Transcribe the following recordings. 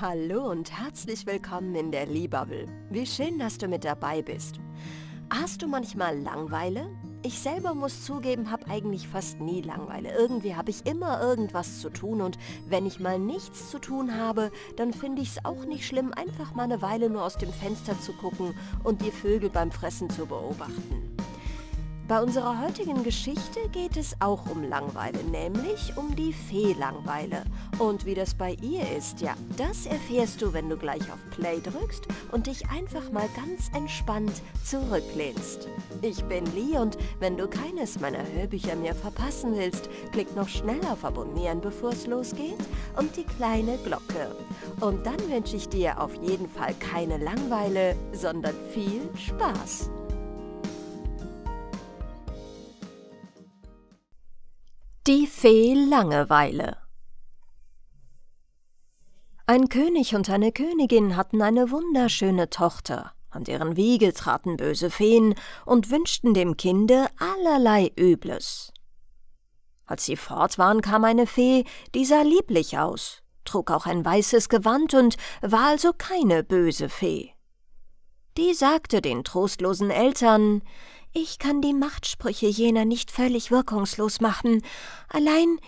Hallo und herzlich willkommen in der Liebubble. Wie schön, dass du mit dabei bist. Hast du manchmal Langweile? Ich selber muss zugeben, habe eigentlich fast nie Langweile. Irgendwie habe ich immer irgendwas zu tun und wenn ich mal nichts zu tun habe, dann finde ich es auch nicht schlimm, einfach mal eine Weile nur aus dem Fenster zu gucken und die Vögel beim Fressen zu beobachten. Bei unserer heutigen Geschichte geht es auch um Langweile, nämlich um die Fehlangweile. Und wie das bei ihr ist, ja, das erfährst du, wenn du gleich auf Play drückst und dich einfach mal ganz entspannt zurücklehnst. Ich bin Lee und wenn du keines meiner Hörbücher mehr verpassen willst, klick noch schnell auf Abonnieren, bevor es losgeht und die kleine Glocke. Und dann wünsche ich dir auf jeden Fall keine Langweile, sondern viel Spaß. Die Fee Langeweile Ein König und eine Königin hatten eine wunderschöne Tochter. An deren Wiege traten böse Feen und wünschten dem Kinde allerlei Übles. Als sie fort waren, kam eine Fee, die sah lieblich aus, trug auch ein weißes Gewand und war also keine böse Fee. Die sagte den trostlosen Eltern, ich kann die Machtsprüche jener nicht völlig wirkungslos machen, allein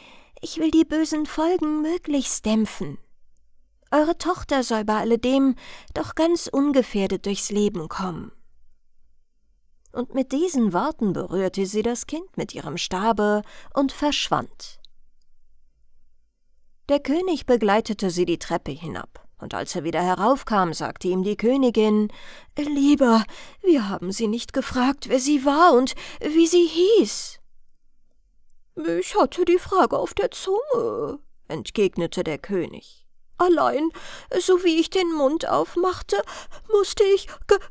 ich will die bösen Folgen möglichst dämpfen. Eure Tochter soll bei alledem doch ganz ungefährdet durchs Leben kommen. Und mit diesen Worten berührte sie das Kind mit ihrem Stabe und verschwand. Der König begleitete sie die Treppe hinab und als er wieder heraufkam, sagte ihm die Königin Lieber, wir haben Sie nicht gefragt, wer sie war und wie sie hieß. Ich hatte die Frage auf der Zunge, entgegnete der König. Allein, so wie ich den Mund aufmachte, musste ich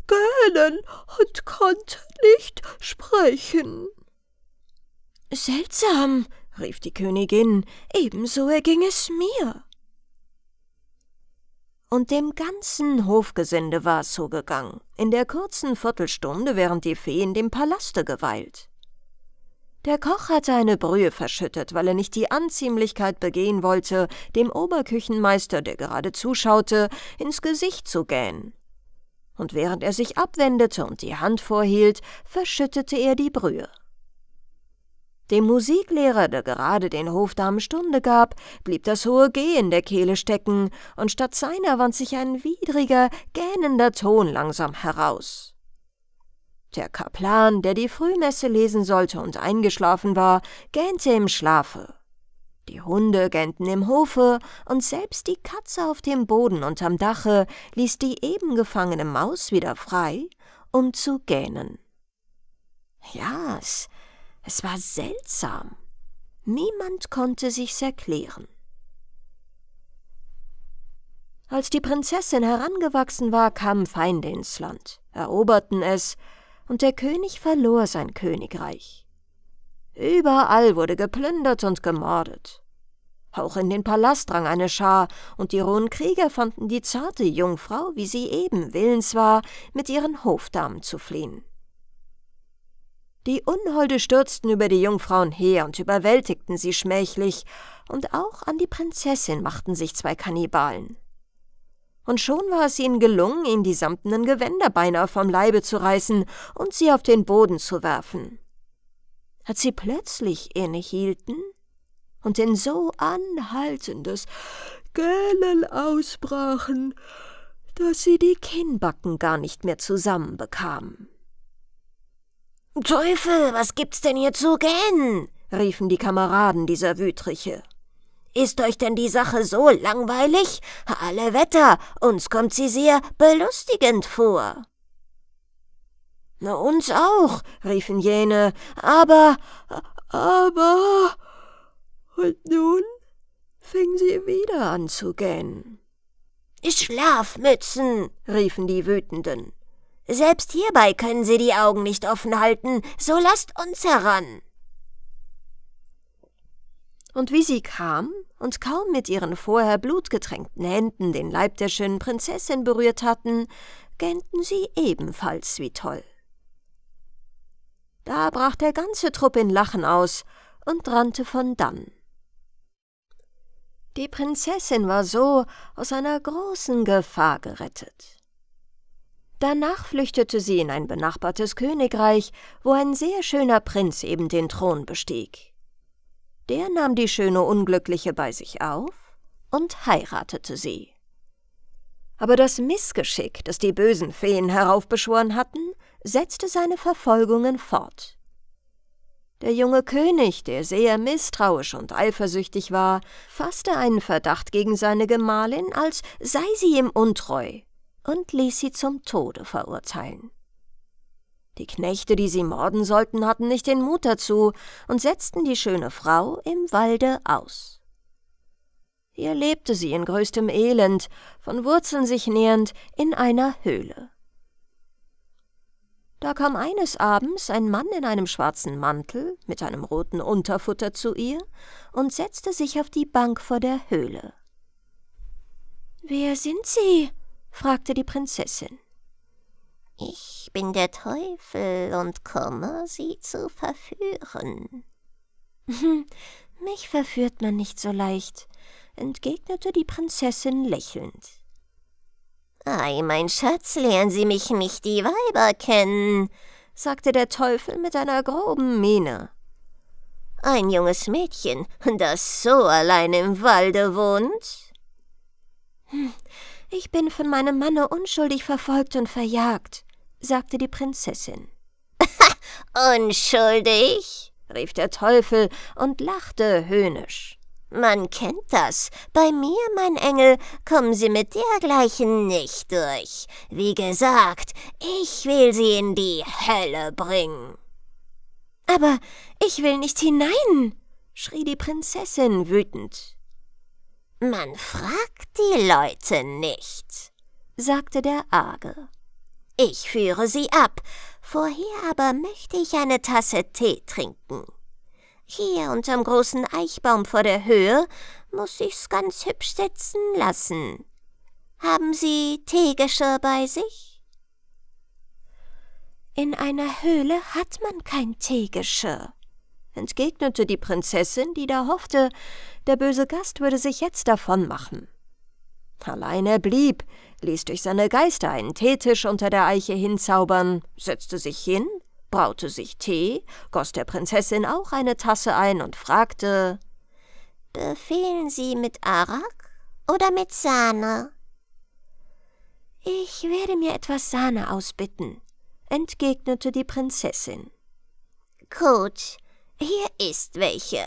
gähnen und konnte nicht sprechen. Seltsam, rief die Königin, ebenso erging es mir. Und dem ganzen Hofgesinde war es so gegangen, in der kurzen Viertelstunde, während die Fee in dem Palaste geweilt. Der Koch hatte eine Brühe verschüttet, weil er nicht die Anziemlichkeit begehen wollte, dem Oberküchenmeister, der gerade zuschaute, ins Gesicht zu gähnen. Und während er sich abwendete und die Hand vorhielt, verschüttete er die Brühe. Dem Musiklehrer, der gerade den Hofdamen Stunde gab, blieb das hohe G in der Kehle stecken, und statt seiner wand sich ein widriger, gähnender Ton langsam heraus. Der Kaplan, der die Frühmesse lesen sollte und eingeschlafen war, gähnte im Schlafe. Die Hunde gähnten im Hofe, und selbst die Katze auf dem Boden unterm Dache ließ die eben gefangene Maus wieder frei, um zu gähnen. Ja's, es war seltsam. Niemand konnte sich's erklären. Als die Prinzessin herangewachsen war, kamen Feinde ins Land, eroberten es, und der König verlor sein Königreich. Überall wurde geplündert und gemordet. Auch in den Palast drang eine Schar, und die rohen Krieger fanden die zarte Jungfrau, wie sie eben willens war, mit ihren Hofdamen zu fliehen. Die Unholde stürzten über die Jungfrauen her und überwältigten sie schmächlich, und auch an die Prinzessin machten sich zwei Kannibalen. Und schon war es ihnen gelungen, ihnen die samtenen Gewänder beinahe vom Leibe zu reißen und sie auf den Boden zu werfen. Als sie plötzlich innehielten und in so anhaltendes Gähnen ausbrachen, dass sie die Kinnbacken gar nicht mehr zusammenbekamen. Teufel, was gibt's denn hier zu gähnen? riefen die Kameraden dieser Wütriche. Ist euch denn die Sache so langweilig? Alle Wetter, uns kommt sie sehr belustigend vor. Na, uns auch, riefen jene, aber, aber. Und nun fing sie wieder an zu gähnen. Schlafmützen, riefen die Wütenden. Selbst hierbei können Sie die Augen nicht offen halten, so lasst uns heran. Und wie sie kam und kaum mit ihren vorher blutgetränkten Händen den Leib der schönen Prinzessin berührt hatten, gähnten sie ebenfalls wie toll. Da brach der ganze Trupp in Lachen aus und rannte von dann. Die Prinzessin war so aus einer großen Gefahr gerettet. Danach flüchtete sie in ein benachbartes Königreich, wo ein sehr schöner Prinz eben den Thron bestieg. Der nahm die schöne Unglückliche bei sich auf und heiratete sie. Aber das Missgeschick, das die bösen Feen heraufbeschworen hatten, setzte seine Verfolgungen fort. Der junge König, der sehr misstrauisch und eifersüchtig war, fasste einen Verdacht gegen seine Gemahlin, als sei sie ihm untreu und ließ sie zum Tode verurteilen. Die Knechte, die sie morden sollten, hatten nicht den Mut dazu und setzten die schöne Frau im Walde aus. Hier lebte sie in größtem Elend, von Wurzeln sich nähernd, in einer Höhle. Da kam eines Abends ein Mann in einem schwarzen Mantel mit einem roten Unterfutter zu ihr und setzte sich auf die Bank vor der Höhle. Wer sind Sie? fragte die Prinzessin. Ich bin der Teufel und komme, sie zu verführen. Mich verführt man nicht so leicht, entgegnete die Prinzessin lächelnd. Ei, mein Schatz, lernen Sie mich nicht die Weiber kennen, sagte der Teufel mit einer groben Miene. Ein junges Mädchen, das so allein im Walde wohnt? Hm. Ich bin von meinem Manne unschuldig verfolgt und verjagt, sagte die Prinzessin. unschuldig? rief der Teufel und lachte höhnisch. Man kennt das. Bei mir, mein Engel, kommen Sie mit dergleichen nicht durch. Wie gesagt, ich will Sie in die Hölle bringen. Aber ich will nicht hinein, schrie die Prinzessin wütend. Man fragt die Leute nicht, sagte der Arge. Ich führe sie ab, vorher aber möchte ich eine Tasse Tee trinken. Hier unterm großen Eichbaum vor der Höhe muss ich's ganz hübsch sitzen lassen. Haben Sie Teegeschirr bei sich? In einer Höhle hat man kein Teegeschirr, entgegnete die Prinzessin, die da hoffte, der böse Gast würde sich jetzt davonmachen. Allein er blieb, ließ durch seine Geister einen Teetisch unter der Eiche hinzaubern, setzte sich hin, braute sich Tee, goss der Prinzessin auch eine Tasse ein und fragte Befehlen Sie mit Arak oder mit Sahne? Ich werde mir etwas Sahne ausbitten, entgegnete die Prinzessin. Gut, hier ist welche.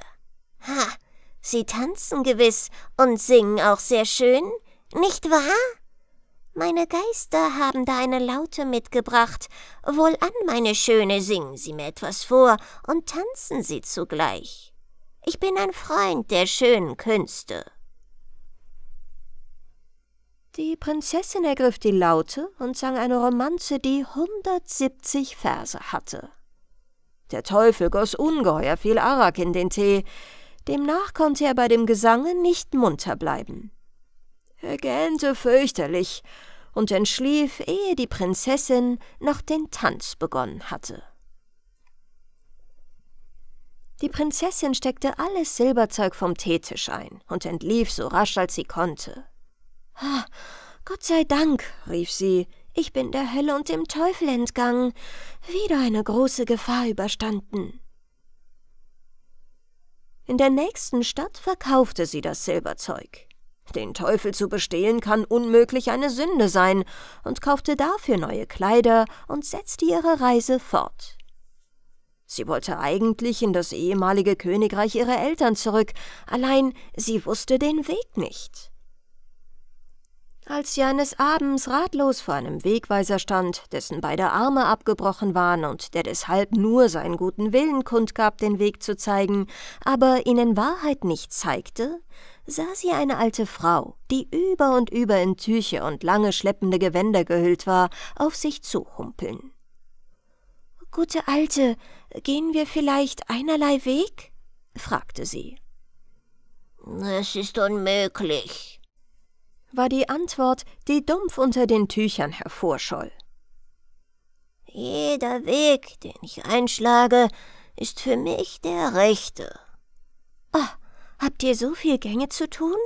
Ha, Sie tanzen gewiss und singen auch sehr schön, nicht wahr? Meine Geister haben da eine Laute mitgebracht. Wohlan, meine Schöne, singen Sie mir etwas vor und tanzen Sie zugleich. Ich bin ein Freund der schönen Künste. Die Prinzessin ergriff die Laute und sang eine Romanze, die 170 Verse hatte. Der Teufel goss ungeheuer viel Arak in den Tee, demnach konnte er bei dem Gesange nicht munter bleiben. Er gähnte fürchterlich und entschlief, ehe die Prinzessin noch den Tanz begonnen hatte. Die Prinzessin steckte alles Silberzeug vom Teetisch ein und entlief so rasch als sie konnte. Ah, Gott sei Dank, rief sie, ich bin der Hölle und dem Teufel entgangen, wieder eine große Gefahr überstanden. In der nächsten Stadt verkaufte sie das Silberzeug. Den Teufel zu bestehlen kann unmöglich eine Sünde sein, und kaufte dafür neue Kleider und setzte ihre Reise fort. Sie wollte eigentlich in das ehemalige Königreich ihrer Eltern zurück, allein sie wusste den Weg nicht. Als sie eines Abends ratlos vor einem Wegweiser stand, dessen beide Arme abgebrochen waren und der deshalb nur seinen guten Willen kundgab, den Weg zu zeigen, aber ihnen Wahrheit nicht zeigte, sah sie eine alte Frau, die über und über in Tücher und lange schleppende Gewänder gehüllt war, auf sich zuhumpeln. »Gute Alte, gehen wir vielleicht einerlei Weg?« fragte sie. »Es ist unmöglich«, war die Antwort, die dumpf unter den Tüchern hervorscholl. Jeder Weg, den ich einschlage, ist für mich der rechte. Ah, habt ihr so viel Gänge zu tun?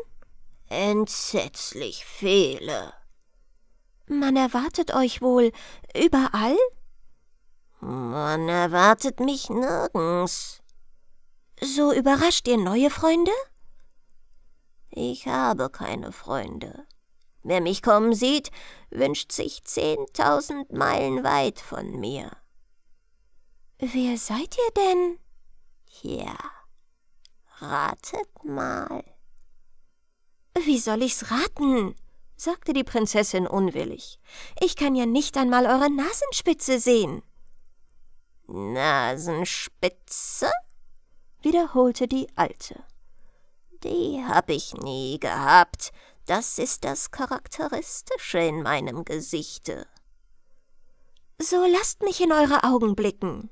Entsetzlich viele. Man erwartet euch wohl überall? Man erwartet mich nirgends. So überrascht ihr neue Freunde? Ich habe keine Freunde. Wer mich kommen sieht, wünscht sich zehntausend Meilen weit von mir. Wer seid ihr denn? Ja, ratet mal. Wie soll ich's raten? sagte die Prinzessin unwillig. Ich kann ja nicht einmal eure Nasenspitze sehen. Nasenspitze? wiederholte die Alte. Die habe ich nie gehabt. Das ist das Charakteristische in meinem Gesichte. So lasst mich in eure Augen blicken.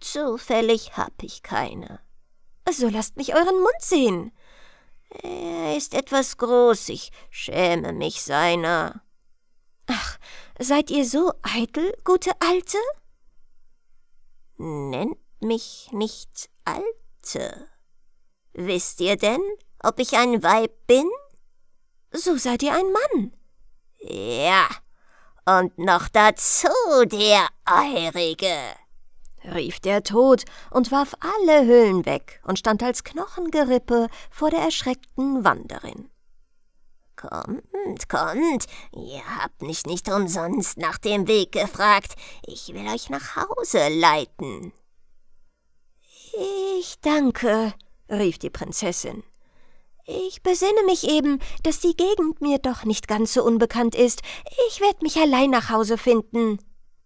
Zufällig hab ich keine. So lasst mich euren Mund sehen. Er ist etwas groß, ich schäme mich seiner. Ach, seid ihr so eitel, gute Alte? Nennt mich nicht Alte. Wisst ihr denn, ob ich ein Weib bin? So seid ihr ein Mann. Ja, und noch dazu der Eurige, rief der Tod und warf alle Hüllen weg und stand als Knochengerippe vor der erschreckten Wanderin. Kommt, kommt, ihr habt mich nicht umsonst nach dem Weg gefragt, ich will euch nach Hause leiten. Ich danke, rief die Prinzessin. Ich besinne mich eben, dass die Gegend mir doch nicht ganz so unbekannt ist. Ich werde mich allein nach Hause finden.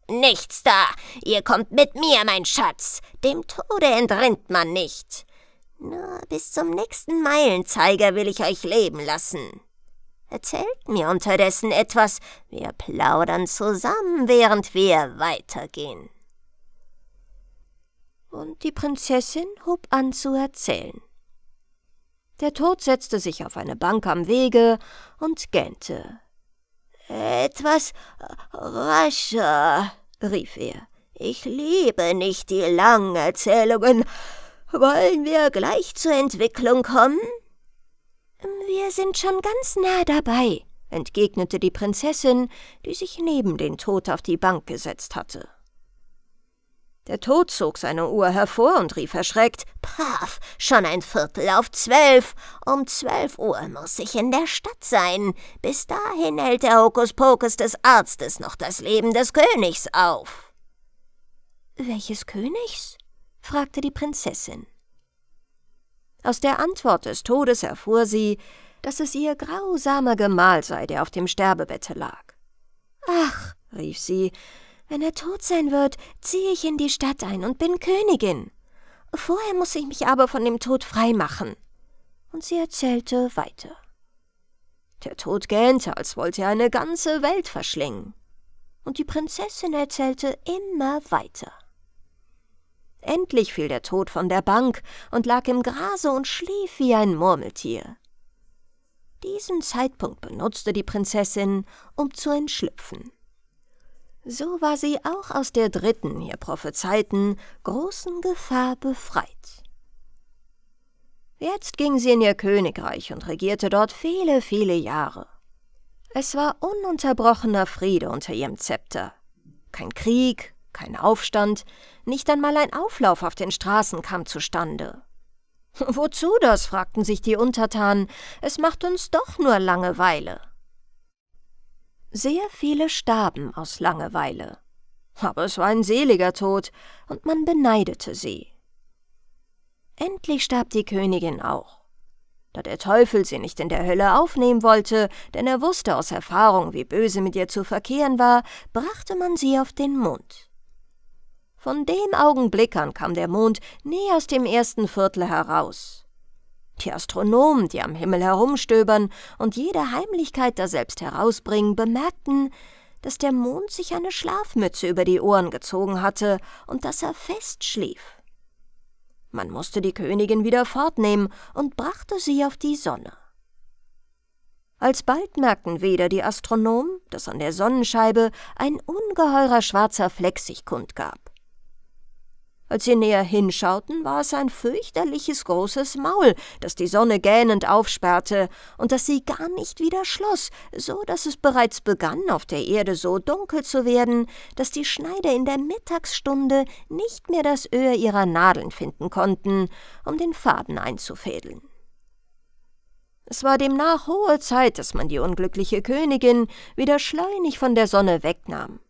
Nichts da! Ihr kommt mit mir, mein Schatz! Dem Tode entrinnt man nicht. Nur bis zum nächsten Meilenzeiger will ich euch leben lassen. Erzählt mir unterdessen etwas, wir plaudern zusammen, während wir weitergehen und die Prinzessin hob an zu erzählen. Der Tod setzte sich auf eine Bank am Wege und gähnte. Etwas rascher, rief er. Ich liebe nicht die langen Erzählungen. Wollen wir gleich zur Entwicklung kommen? Wir sind schon ganz nah dabei, entgegnete die Prinzessin, die sich neben den Tod auf die Bank gesetzt hatte. Der Tod zog seine Uhr hervor und rief erschreckt: Paff, schon ein Viertel auf zwölf. Um zwölf Uhr muss ich in der Stadt sein. Bis dahin hält der Hokuspokus des Arztes noch das Leben des Königs auf. Welches Königs? fragte die Prinzessin. Aus der Antwort des Todes erfuhr sie, dass es ihr grausamer Gemahl sei, der auf dem Sterbebette lag. Ach, rief sie, wenn er tot sein wird, ziehe ich in die Stadt ein und bin Königin. Vorher muss ich mich aber von dem Tod freimachen. Und sie erzählte weiter. Der Tod gähnte, als wollte er eine ganze Welt verschlingen. Und die Prinzessin erzählte immer weiter. Endlich fiel der Tod von der Bank und lag im Grase und schlief wie ein Murmeltier. Diesen Zeitpunkt benutzte die Prinzessin, um zu entschlüpfen. So war sie auch aus der dritten, ihr prophezeiten, großen Gefahr befreit. Jetzt ging sie in ihr Königreich und regierte dort viele, viele Jahre. Es war ununterbrochener Friede unter ihrem Zepter. Kein Krieg, kein Aufstand, nicht einmal ein Auflauf auf den Straßen kam zustande. Wozu das? fragten sich die Untertanen, es macht uns doch nur Langeweile. Sehr viele starben aus Langeweile. Aber es war ein seliger Tod, und man beneidete sie. Endlich starb die Königin auch. Da der Teufel sie nicht in der Hölle aufnehmen wollte, denn er wusste aus Erfahrung, wie böse mit ihr zu verkehren war, brachte man sie auf den Mond. Von dem Augenblick an kam der Mond nie aus dem ersten Viertel heraus. Die Astronomen, die am Himmel herumstöbern und jede Heimlichkeit daselbst herausbringen, bemerkten, dass der Mond sich eine Schlafmütze über die Ohren gezogen hatte und dass er fest schlief. Man musste die Königin wieder fortnehmen und brachte sie auf die Sonne. Alsbald merkten weder die Astronomen, dass an der Sonnenscheibe ein ungeheurer schwarzer Fleck sich kundgab, als sie näher hinschauten, war es ein fürchterliches großes Maul, das die Sonne gähnend aufsperrte und das sie gar nicht wieder schloss, so dass es bereits begann, auf der Erde so dunkel zu werden, dass die Schneider in der Mittagsstunde nicht mehr das Öhr ihrer Nadeln finden konnten, um den Faden einzufädeln. Es war demnach hohe Zeit, dass man die unglückliche Königin wieder schleunig von der Sonne wegnahm.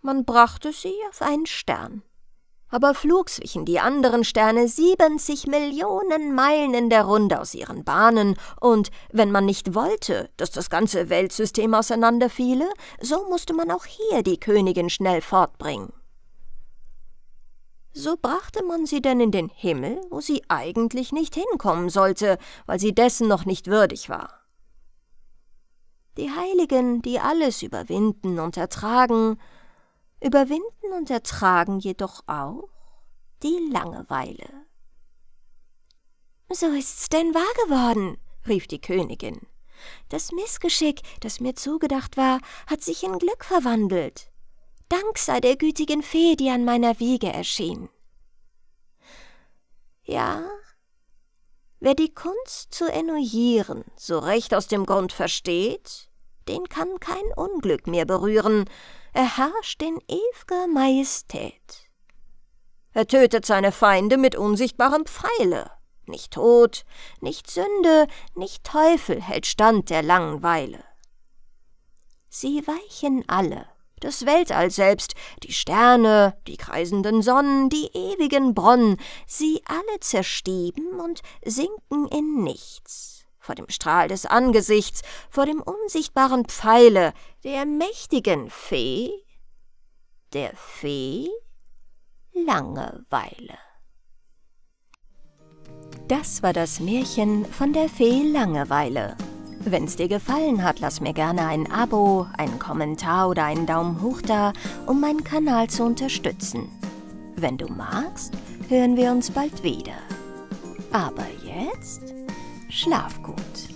Man brachte sie auf einen Stern aber flugs zwischen die anderen Sterne 70 Millionen Meilen in der Runde aus ihren Bahnen, und wenn man nicht wollte, dass das ganze Weltsystem auseinanderfiele, so musste man auch hier die Königin schnell fortbringen. So brachte man sie denn in den Himmel, wo sie eigentlich nicht hinkommen sollte, weil sie dessen noch nicht würdig war. Die Heiligen, die alles überwinden und ertragen, überwinden und ertragen jedoch auch die Langeweile. So ist's denn wahr geworden, rief die Königin. Das Missgeschick, das mir zugedacht war, hat sich in Glück verwandelt. Dank sei der gütigen Fee, die an meiner Wiege erschien. Ja, wer die Kunst zu ennuyieren so recht aus dem Grund versteht, den kann kein Unglück mehr berühren, erherrscht in ewiger Majestät. Er tötet seine Feinde mit unsichtbarem Pfeile. Nicht Tod, nicht Sünde, nicht Teufel hält stand der Langeweile. Sie weichen alle, das Weltall selbst, die Sterne, die kreisenden Sonnen, die ewigen Bronnen, sie alle zerstieben und sinken in nichts vor dem Strahl des Angesichts, vor dem unsichtbaren Pfeile der mächtigen Fee, der Fee Langeweile. Das war das Märchen von der Fee Langeweile. Wenn's dir gefallen hat, lass mir gerne ein Abo, einen Kommentar oder einen Daumen hoch da, um meinen Kanal zu unterstützen. Wenn du magst, hören wir uns bald wieder. Aber jetzt... Schlaf gut.